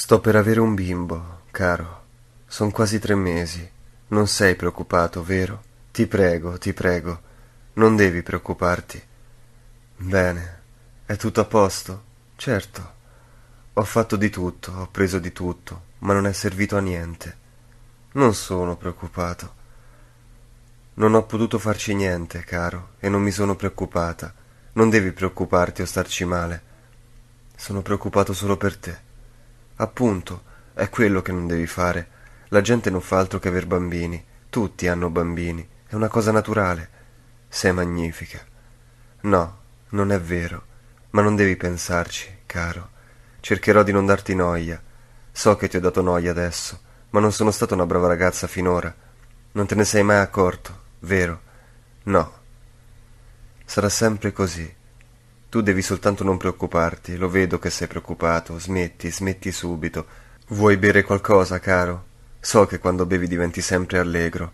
Sto per avere un bimbo, caro. Son quasi tre mesi. Non sei preoccupato, vero? Ti prego, ti prego. Non devi preoccuparti. Bene. È tutto a posto? Certo. Ho fatto di tutto, ho preso di tutto, ma non è servito a niente. Non sono preoccupato. Non ho potuto farci niente, caro, e non mi sono preoccupata. Non devi preoccuparti o starci male. Sono preoccupato solo per te. Appunto, è quello che non devi fare. La gente non fa altro che aver bambini. Tutti hanno bambini. È una cosa naturale. Sei magnifica. No, non è vero. Ma non devi pensarci, caro. Cercherò di non darti noia. So che ti ho dato noia adesso, ma non sono stata una brava ragazza finora. Non te ne sei mai accorto, vero? No. Sarà sempre così. Tu devi soltanto non preoccuparti, lo vedo che sei preoccupato, smetti, smetti subito. Vuoi bere qualcosa, caro? So che quando bevi diventi sempre allegro.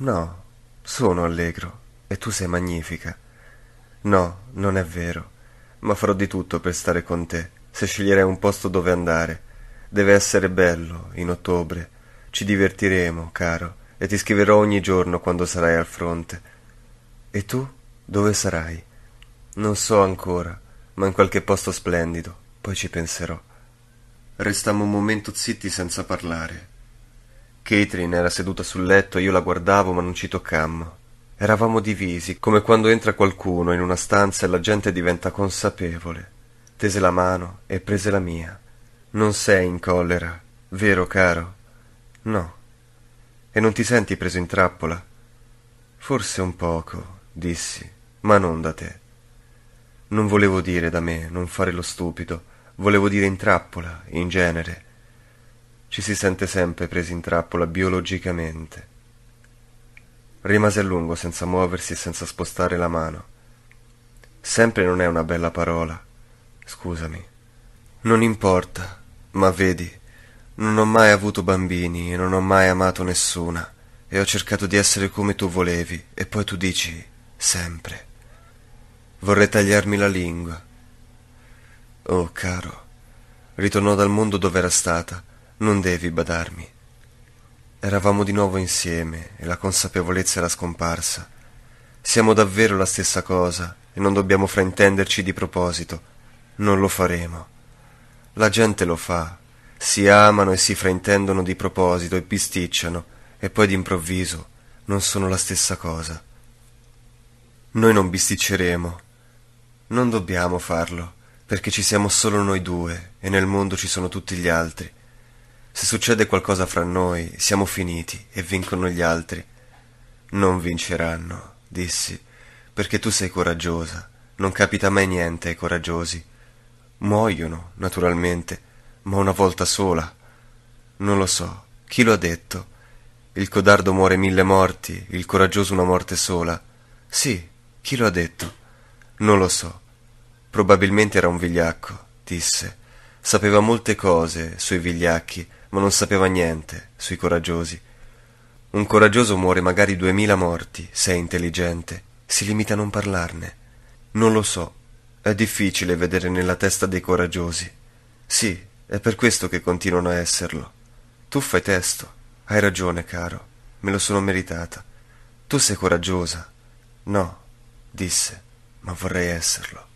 No, sono allegro, e tu sei magnifica. No, non è vero, ma farò di tutto per stare con te, se sceglierai un posto dove andare. Deve essere bello, in ottobre. Ci divertiremo, caro, e ti scriverò ogni giorno quando sarai al fronte. E tu dove sarai? Non so ancora, ma in qualche posto splendido, poi ci penserò. Restammo un momento zitti senza parlare. Catherine era seduta sul letto e io la guardavo ma non ci toccammo. Eravamo divisi, come quando entra qualcuno in una stanza e la gente diventa consapevole. Tese la mano e prese la mia. Non sei in collera, vero caro? No. E non ti senti preso in trappola? Forse un poco, dissi, ma non da te. Non volevo dire da me non fare lo stupido, volevo dire in trappola, in genere. Ci si sente sempre presi in trappola biologicamente. Rimase a lungo senza muoversi e senza spostare la mano. Sempre non è una bella parola. Scusami. Non importa, ma vedi, non ho mai avuto bambini e non ho mai amato nessuna, e ho cercato di essere come tu volevi, e poi tu dici sempre. Vorrei tagliarmi la lingua. Oh, caro, ritornò dal mondo dove era stata, non devi badarmi. Eravamo di nuovo insieme e la consapevolezza era scomparsa. Siamo davvero la stessa cosa e non dobbiamo fraintenderci di proposito. Non lo faremo. La gente lo fa. Si amano e si fraintendono di proposito e bisticciano e poi d'improvviso non sono la stessa cosa. Noi non bisticceremo non dobbiamo farlo, perché ci siamo solo noi due e nel mondo ci sono tutti gli altri. Se succede qualcosa fra noi, siamo finiti e vincono gli altri. Non vinceranno, dissi, perché tu sei coraggiosa. Non capita mai niente ai coraggiosi. Muoiono, naturalmente, ma una volta sola. Non lo so, chi lo ha detto? Il codardo muore mille morti, il coraggioso una morte sola. Sì, chi lo ha detto? Non lo so. Probabilmente era un vigliacco, disse. Sapeva molte cose sui vigliacchi, ma non sapeva niente sui coraggiosi. Un coraggioso muore magari duemila morti, se è intelligente. Si limita a non parlarne. Non lo so. È difficile vedere nella testa dei coraggiosi. Sì, è per questo che continuano a esserlo. Tu fai testo. Hai ragione, caro. Me lo sono meritata. Tu sei coraggiosa. No, disse ma vorrei esserlo.